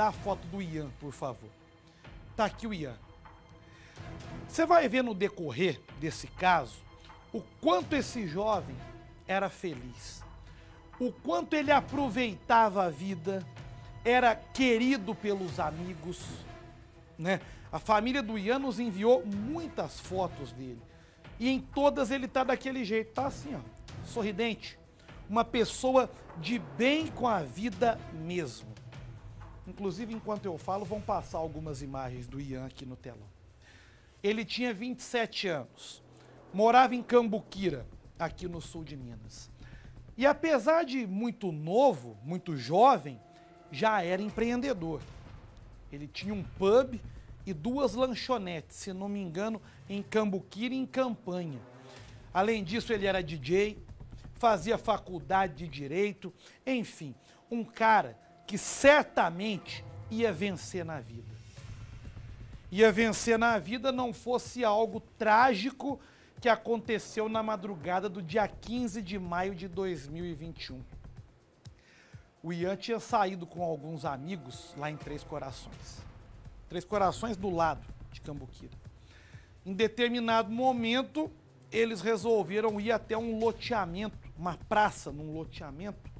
Dá a foto do Ian, por favor. Tá aqui o Ian. Você vai ver no decorrer desse caso o quanto esse jovem era feliz, o quanto ele aproveitava a vida, era querido pelos amigos, né? A família do Ian nos enviou muitas fotos dele. E em todas ele tá daquele jeito, tá assim, ó, sorridente, uma pessoa de bem com a vida mesmo. Inclusive, enquanto eu falo, vão passar algumas imagens do Ian aqui no telão. Ele tinha 27 anos, morava em Cambuquira, aqui no sul de Minas. E apesar de muito novo, muito jovem, já era empreendedor. Ele tinha um pub e duas lanchonetes, se não me engano, em Cambuquira e em Campanha. Além disso, ele era DJ, fazia faculdade de direito, enfim, um cara que certamente ia vencer na vida. Ia vencer na vida não fosse algo trágico que aconteceu na madrugada do dia 15 de maio de 2021. O Ian tinha saído com alguns amigos lá em Três Corações. Três Corações do lado de Cambuquira. Em determinado momento, eles resolveram ir até um loteamento, uma praça num loteamento,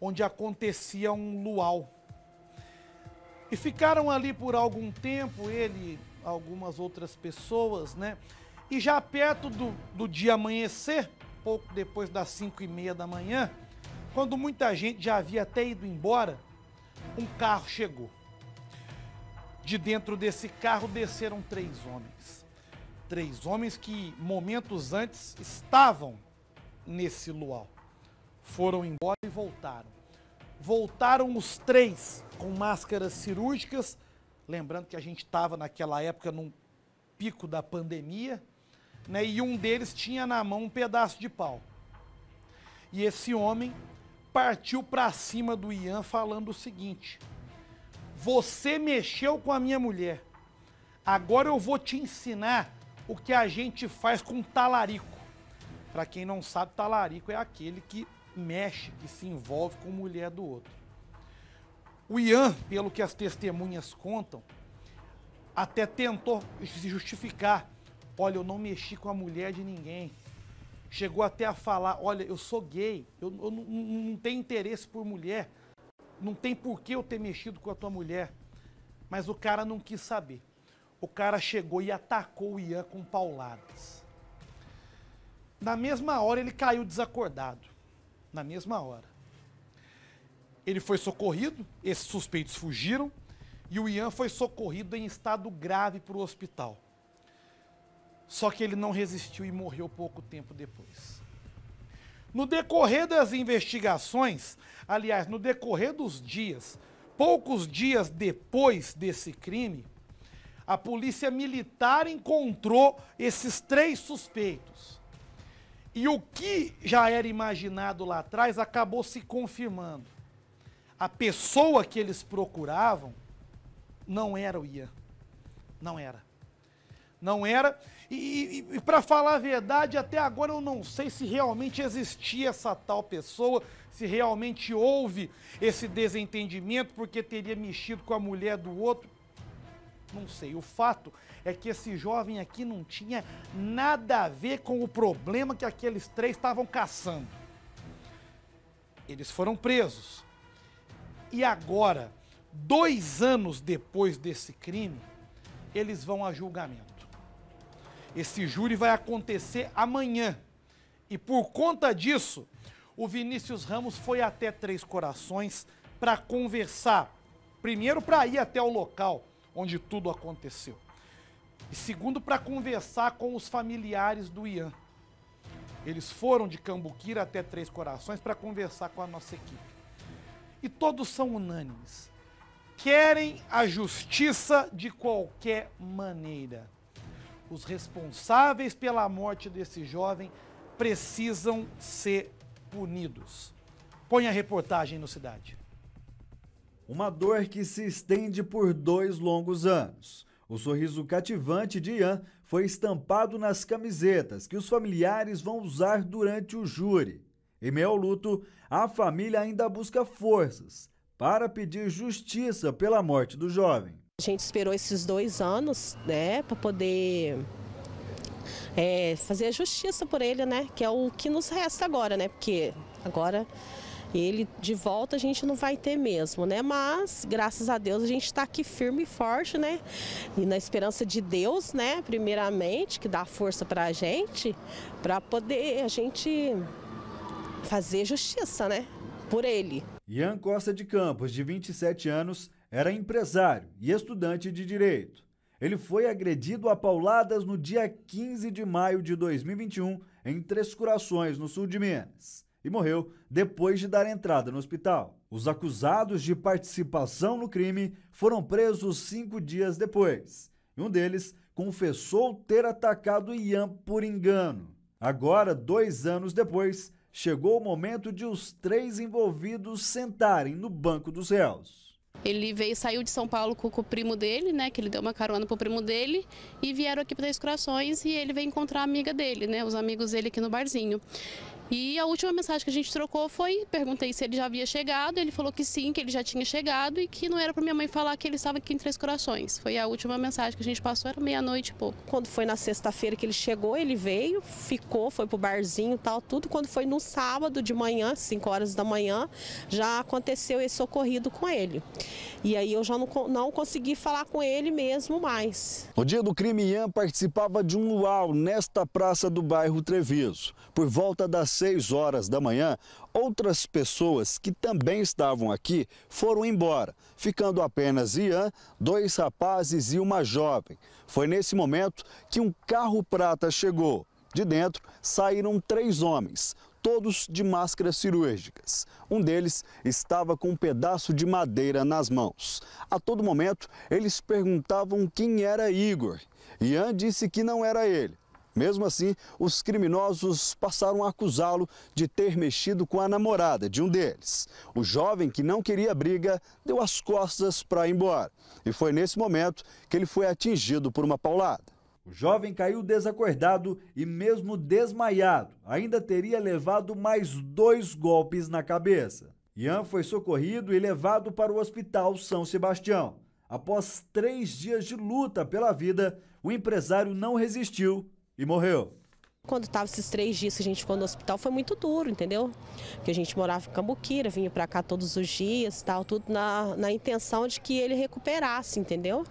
onde acontecia um luau. E ficaram ali por algum tempo, ele, algumas outras pessoas, né? E já perto do, do dia amanhecer, pouco depois das cinco e meia da manhã, quando muita gente já havia até ido embora, um carro chegou. De dentro desse carro desceram três homens. Três homens que momentos antes estavam nesse luau foram embora e voltaram. Voltaram os três com máscaras cirúrgicas, lembrando que a gente estava naquela época num pico da pandemia, né? E um deles tinha na mão um pedaço de pau. E esse homem partiu para cima do Ian falando o seguinte: Você mexeu com a minha mulher. Agora eu vou te ensinar o que a gente faz com talarico. Para quem não sabe, talarico é aquele que mexe, que se envolve com mulher do outro. O Ian, pelo que as testemunhas contam, até tentou se justificar. Olha, eu não mexi com a mulher de ninguém. Chegou até a falar: olha, eu sou gay, eu, eu não, não tenho interesse por mulher, não tem por que eu ter mexido com a tua mulher. Mas o cara não quis saber. O cara chegou e atacou o Ian com pauladas. Na mesma hora ele caiu desacordado na mesma hora. Ele foi socorrido, esses suspeitos fugiram e o Ian foi socorrido em estado grave para o hospital. Só que ele não resistiu e morreu pouco tempo depois. No decorrer das investigações, aliás, no decorrer dos dias, poucos dias depois desse crime, a polícia militar encontrou esses três suspeitos. E o que já era imaginado lá atrás acabou se confirmando. A pessoa que eles procuravam não era o Ian. Não era. Não era. E, e, e para falar a verdade, até agora eu não sei se realmente existia essa tal pessoa, se realmente houve esse desentendimento, porque teria mexido com a mulher do outro. Não sei. O fato é que esse jovem aqui não tinha nada a ver com o problema que aqueles três estavam caçando. Eles foram presos. E agora, dois anos depois desse crime, eles vão a julgamento. Esse júri vai acontecer amanhã. E por conta disso, o Vinícius Ramos foi até Três Corações para conversar. Primeiro, para ir até o local onde tudo aconteceu. E segundo, para conversar com os familiares do Ian. Eles foram de Cambuquira até Três Corações para conversar com a nossa equipe. E todos são unânimes. Querem a justiça de qualquer maneira. Os responsáveis pela morte desse jovem precisam ser punidos. Põe a reportagem no Cidade. Uma dor que se estende por dois longos anos. O sorriso cativante de Ian foi estampado nas camisetas que os familiares vão usar durante o júri. Em meio ao luto, a família ainda busca forças para pedir justiça pela morte do jovem. A gente esperou esses dois anos, né, para poder é, fazer a justiça por ele, né, que é o que nos resta agora, né, porque agora ele de volta a gente não vai ter mesmo, né? Mas graças a Deus a gente está aqui firme e forte, né? E na esperança de Deus, né? Primeiramente, que dá força para a gente, para poder a gente fazer justiça, né? Por ele. Ian Costa de Campos, de 27 anos, era empresário e estudante de direito. Ele foi agredido a pauladas no dia 15 de maio de 2021 em Três Corações, no sul de Minas e morreu depois de dar entrada no hospital. Os acusados de participação no crime foram presos cinco dias depois. E um deles confessou ter atacado Ian por engano. Agora, dois anos depois, chegou o momento de os três envolvidos sentarem no banco dos réus. Ele veio, saiu de São Paulo com, com, o primo dele, né? Que ele deu uma carona pro primo dele e vieram aqui para Três Corações e ele veio encontrar a amiga dele, né? Os amigos dele aqui no barzinho. E a última mensagem que a gente trocou foi: perguntei se ele já havia chegado. Ele falou que sim, que ele já tinha chegado e que não era para minha mãe falar que ele estava aqui em Três Corações. Foi a última mensagem que a gente passou, era meia-noite e pouco. Quando foi na sexta-feira que ele chegou, ele veio, ficou, foi pro barzinho tal, tudo. Quando foi no sábado de manhã, 5 horas da manhã, já aconteceu esse ocorrido com ele. E aí eu já não, não consegui falar com ele mesmo mais. No dia do crime, Ian participava de um luau nesta praça do bairro Treviso. Por volta das 6 horas da manhã, outras pessoas que também estavam aqui foram embora, ficando apenas Ian, dois rapazes e uma jovem. Foi nesse momento que um carro prata chegou. De dentro saíram três homens, todos de máscaras cirúrgicas. Um deles estava com um pedaço de madeira nas mãos. A todo momento, eles perguntavam quem era Igor. Ian disse que não era ele. Mesmo assim, os criminosos passaram a acusá-lo de ter mexido com a namorada de um deles. O jovem que não queria briga deu as costas para ir embora. E foi nesse momento que ele foi atingido por uma paulada. O jovem caiu desacordado e, mesmo desmaiado, ainda teria levado mais dois golpes na cabeça. Ian foi socorrido e levado para o Hospital São Sebastião. Após três dias de luta pela vida, o empresário não resistiu e morreu. Quando estava esses três dias que a gente ficou no hospital, foi muito duro, entendeu? Porque a gente morava em Cambuquira, vinha para cá todos os dias, tal, tudo na, na intenção de que ele recuperasse, entendeu?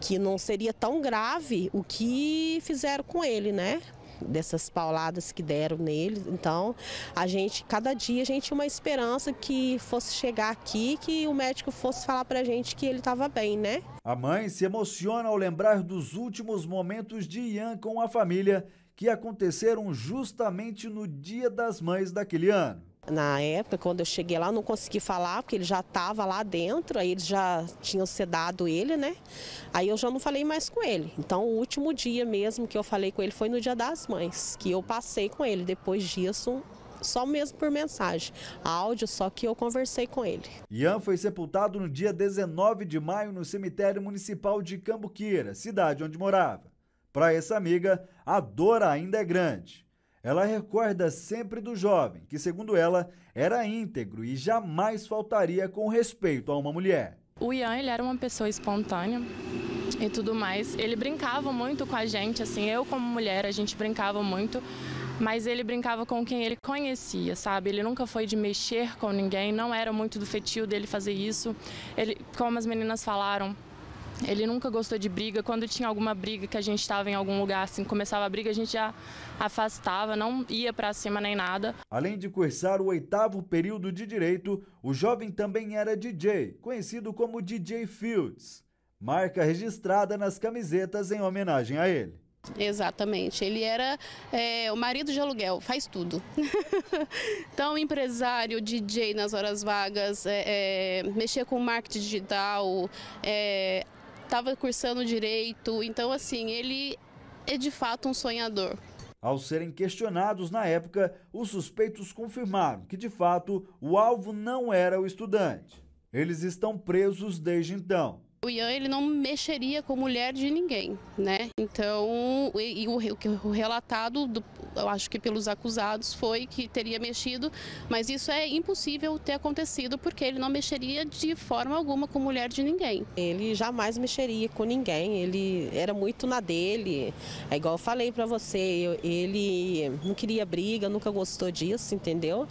Que não seria tão grave o que fizeram com ele, né? dessas pauladas que deram nele. Então, a gente, cada dia, a gente tinha uma esperança que fosse chegar aqui, que o médico fosse falar pra gente que ele estava bem, né? A mãe se emociona ao lembrar dos últimos momentos de Ian com a família, que aconteceram justamente no Dia das Mães daquele ano na época, quando eu cheguei lá, não consegui falar, porque ele já estava lá dentro, aí eles já tinham sedado ele, né? Aí eu já não falei mais com ele. Então, o último dia mesmo que eu falei com ele foi no Dia das Mães, que eu passei com ele. Depois disso, só mesmo por mensagem. Áudio, só que eu conversei com ele. Ian foi sepultado no dia 19 de maio no cemitério municipal de Cambuquira, cidade onde morava. Para essa amiga, a dor ainda é grande. Ela recorda sempre do jovem, que, segundo ela, era íntegro e jamais faltaria com respeito a uma mulher. O Ian ele era uma pessoa espontânea e tudo mais. Ele brincava muito com a gente, assim, eu como mulher, a gente brincava muito, mas ele brincava com quem ele conhecia, sabe? Ele nunca foi de mexer com ninguém, não era muito do fetio dele fazer isso. Ele, como as meninas falaram, ele nunca gostou de briga. Quando tinha alguma briga que a gente estava em algum lugar, assim, começava a briga, a gente já afastava, não ia para cima nem nada. Além de cursar o oitavo período de direito, o jovem também era DJ, conhecido como DJ Fields, marca registrada nas camisetas em homenagem a ele. Exatamente, ele era é, o marido de aluguel, faz tudo. então, empresário, DJ nas horas vagas, é, é, mexer com marketing digital, é, estava cursando direito. Então, assim, ele é de fato um sonhador. Ao serem questionados na época, os suspeitos confirmaram que, de fato, o alvo não era o estudante. Eles estão presos desde então. O Ian ele não mexeria com mulher de ninguém, né? Então, e, e o, o, relatado, do, eu acho que pelos acusados, foi que teria mexido, mas isso é impossível ter acontecido porque ele não mexeria de forma alguma com mulher de ninguém. Ele jamais mexeria com ninguém, ele era muito na dele. É igual eu falei para você, ele não queria briga, nunca gostou disso, entendeu?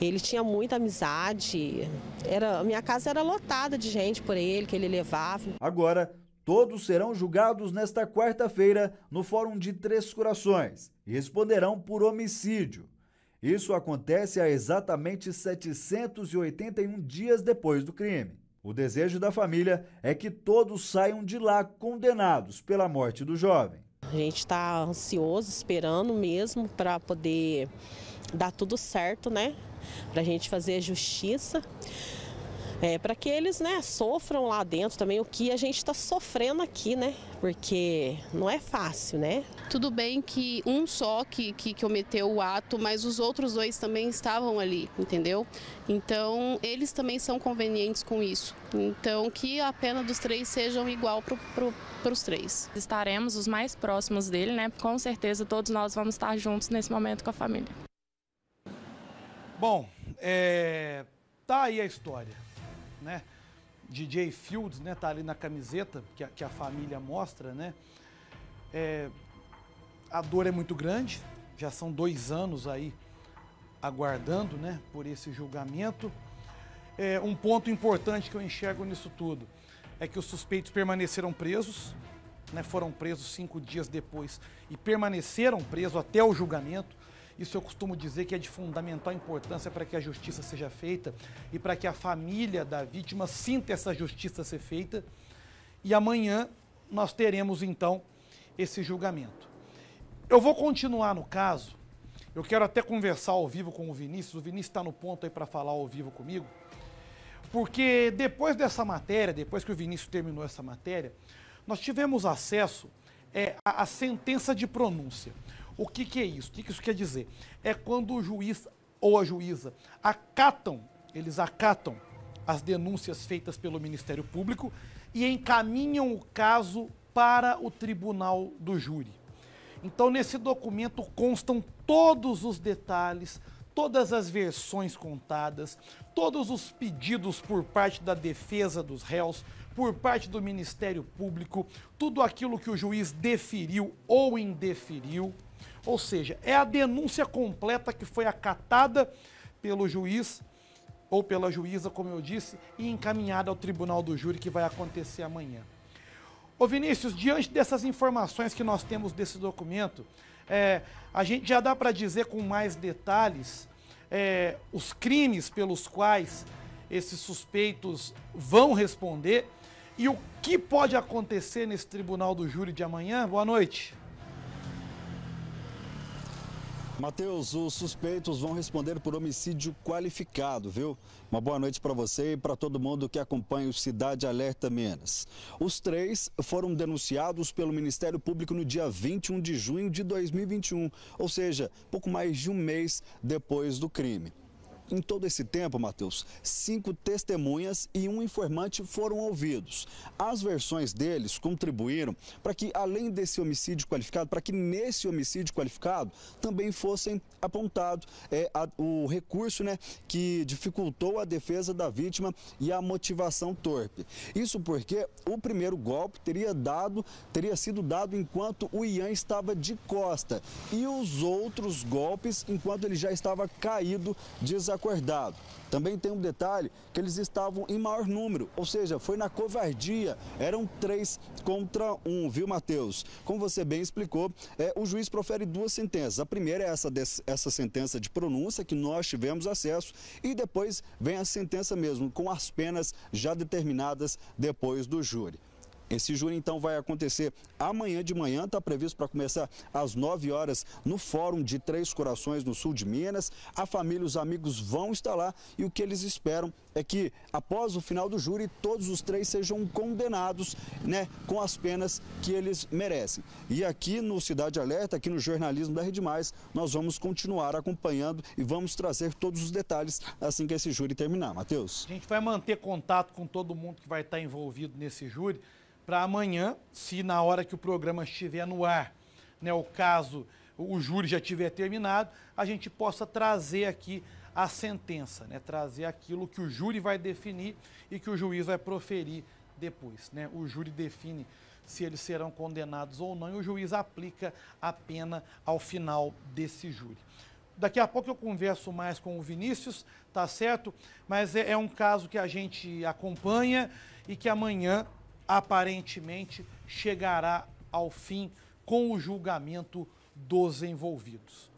Ele tinha muita amizade, era, a minha casa era lotada de gente por ele, que ele levava Agora, todos serão julgados nesta quarta-feira no Fórum de Três Corações e responderão por homicídio. Isso acontece há exatamente 781 dias depois do crime. O desejo da família é que todos saiam de lá condenados pela morte do jovem. A gente está ansioso, esperando mesmo para poder dar tudo certo, né? Para a gente fazer a justiça é, para que eles né, sofram lá dentro também o que a gente está sofrendo aqui, né? Porque não é fácil, né? Tudo bem que um só que, que cometeu o ato, mas os outros dois também estavam ali, entendeu? Então eles também são convenientes com isso. Então que a pena dos três sejam igual para os três. Estaremos os mais próximos dele, né? Com certeza todos nós vamos estar juntos nesse momento com a família. Bom, é... tá aí a história né? DJ Fields, né? Tá ali na camiseta que a, que a família mostra, né? É, a dor é muito grande, já são dois anos aí aguardando, né? Por esse julgamento. É, um ponto importante que eu enxergo nisso tudo é que os suspeitos permaneceram presos, né? Foram presos cinco dias depois e permaneceram presos até o julgamento. Isso eu costumo dizer que é de fundamental importância para que a justiça seja feita e para que a família da vítima sinta essa justiça ser feita. E amanhã nós teremos então esse julgamento. Eu vou continuar no caso. Eu quero até conversar ao vivo com o Vinícius. O Vinícius está no ponto aí para falar ao vivo comigo. Porque depois dessa matéria, depois que o Vinícius terminou essa matéria, nós tivemos acesso é, à, à sentença de pronúncia. O que, que é isso? O que, que isso quer dizer? É quando o juiz ou a juíza acatam, eles acatam as denúncias feitas pelo Ministério Público e encaminham o caso para o tribunal do júri. Então, nesse documento constam todos os detalhes, todas as versões contadas, todos os pedidos por parte da defesa dos réus, por parte do Ministério Público, tudo aquilo que o juiz deferiu ou indeferiu. Ou seja, é a denúncia completa que foi acatada pelo juiz ou pela juíza, como eu disse, e encaminhada ao tribunal do júri que vai acontecer amanhã. Ô Vinícius, diante dessas informações que nós temos desse documento, é, a gente já dá para dizer com mais detalhes é, os crimes pelos quais esses suspeitos vão responder e o que pode acontecer nesse tribunal do júri de amanhã? Boa noite. Matheus, os suspeitos vão responder por homicídio qualificado, viu? Uma boa noite para você e para todo mundo que acompanha o Cidade Alerta Minas. Os três foram denunciados pelo Ministério Público no dia 21 de junho de 2021, ou seja, pouco mais de um mês depois do crime. Em todo esse tempo, Matheus, cinco testemunhas e um informante foram ouvidos. As versões deles contribuíram para que, além desse homicídio qualificado, para que nesse homicídio qualificado também fossem apontados é, o recurso né, que dificultou a defesa da vítima e a motivação torpe. Isso porque o primeiro golpe teria dado, teria sido dado enquanto o Ian estava de costa e os outros golpes enquanto ele já estava caído, desacordado acordado. Também tem um detalhe que eles estavam em maior número, ou seja, foi na covardia. Eram três contra um, viu, Matheus? Como você bem explicou, é, o juiz profere duas sentenças. A primeira é essa, essa sentença de pronúncia que nós tivemos acesso e depois vem a sentença mesmo, com as penas já determinadas depois do júri. Esse júri, então, vai acontecer amanhã de manhã, está previsto para começar às 9 horas no Fórum de Três Corações, no sul de Minas. A família e os amigos vão estar lá e o que eles esperam é que, após o final do júri, todos os três sejam condenados né, com as penas que eles merecem. E aqui no Cidade Alerta, aqui no Jornalismo da Rede Mais, nós vamos continuar acompanhando e vamos trazer todos os detalhes assim que esse júri terminar. Matheus. A gente vai manter contato com todo mundo que vai estar envolvido nesse júri para amanhã, se na hora que o programa estiver no ar, né, o caso, o júri já tiver terminado, a gente possa trazer aqui a sentença, né, trazer aquilo que o júri vai definir e que o juiz vai proferir depois. Né? O júri define se eles serão condenados ou não e o juiz aplica a pena ao final desse júri. Daqui a pouco eu converso mais com o Vinícius, tá certo? Mas é, é um caso que a gente acompanha e que amanhã aparentemente chegará ao fim com o julgamento dos envolvidos.